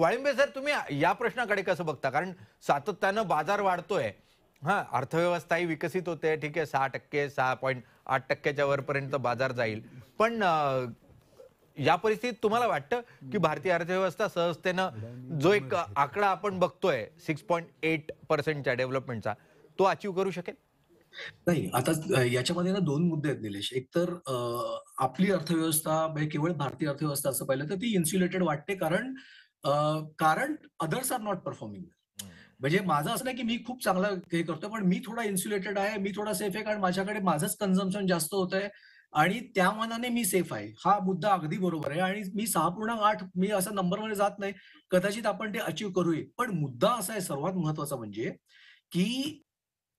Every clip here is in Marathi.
वाळिंबे सर तुम्ही या प्रश्नाकडे कसं बघता कारण सातत्यानं बाजार वाढतोय हा अर्थव्यवस्थाही विकसित होते ठीक आहे सहा टक्के सहा पॉईंट आठ टक्क्याच्या वरपर्यंत बाजार जाईल पण या परिस्थितीत तुम्हाला वाटतं की भारतीय अर्थव्यवस्था सहजतेनं जो एक आकडा आपण बघतोय सिक्स पॉईंट एट पर्सेंटच्या डेव्हलपमेंटचा तो अचीव करू शकेल नाही आता याच्यामध्ये ना दोन मुद्दे आहेत निलेश एक तर आपली अर्थव्यवस्था म्हणजे केवळ भारतीय अर्थव्यवस्था असं पाहिलं तर ती इन्स्युलेटेड वाटते कारण कारण अदर्स आर नॉट परफॉर्मिंग म्हणजे माझं असं नाही की मी खूप चांगलं हे करतो पण मी थोडा इन्सुलेटेड आहे मी थोडा सेफ आहे कारण माझ्याकडे माझंच कन्झम्पन जास्त होत आहे आणि त्या मनाने मी सेफ आहे हा मुद्दा अगदी बरोबर आहे आणि मी सहा पूर्णांक आठ मी असा नंबरमध्ये जात नाही कदाचित आपण ते अचीव्ह करूया पण मुद्दा असा आहे सर्वात महत्वाचा म्हणजे की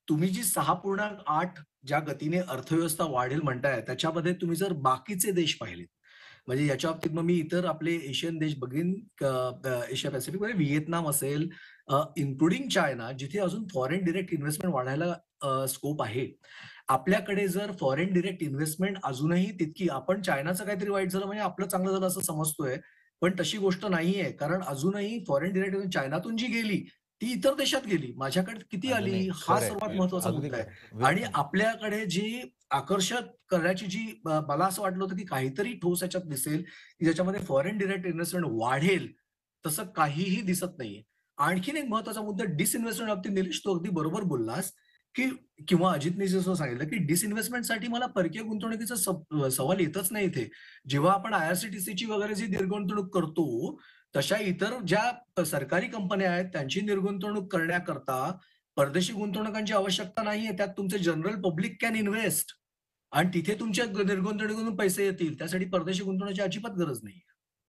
तुम्ही जी सहा पूर्णांक आठ ज्या गतीने अर्थव्यवस्था वाढेल म्हणताय त्याच्यामध्ये तुम्ही जर बाकीचे देश पाहिले म्हणजे याच्या बाबतीत मग मी इतर आपले एशियन देश बघीन एशिया पॅसिफिक म्हणजे व्हिएतनाम असेल इन्क्लुडिंग चायना जिथे अजून फॉरेन डिरेक्ट इन्व्हेस्टमेंट वाढायला स्कोप आहे आपल्याकडे जर फॉरेन डिरेक्ट इन्व्हेस्टमेंट अजूनही तितकी आपण चायनाचं काहीतरी वाईट झालं म्हणजे आपलं चांगलं झालं असं समजतोय पण तशी गोष्ट नाहीये कारण अजूनही फॉरेन डिरेक्ट चायनातून जी गेली ती इतर देशात गेली माझ्याकडे किती आली हा सर्वात महत्वाचा मुद्दा आहे आणि आपल्याकडे जी आकर्षक करण्याची जी मला असं वाटलं होतं की काहीतरी ठोस याच्यात दिसेल की ज्याच्यामध्ये फॉरेन डिरेक्ट इन्व्हेस्टमेंट वाढेल तसं काहीही दिसत नाहीये आणखीन एक महत्वाचा मुद्दा डिसइन्व्हेस्टमेंट बाबतीत निलेश तो अगदी बरोबर बोललास की किंवा अजित असं सांगितलं की डिसइन्व्हेस्टमेंटसाठी मला परकीय गुंतवणुकीचा सवाल येतच नाही इथे जेव्हा आपण आयआरसीटीसीची वगैरे जी निर्गुंतवणूक करतो तशा इतर ज्या सरकारी कंपन्या आहेत त्यांची निर्गुंतवणूक करण्याकरता परदेशी गुंतवणुकांची आवश्यकता नाहीये त्यात तुमचे जनरल पब्लिक कॅन इन्व्हेस्ट आणि तिथे तुमच्या निर्गुंतवणुकीतून पैसे येतील त्यासाठी परदेशी गुंतवणुकीची अजिबात गरज नाही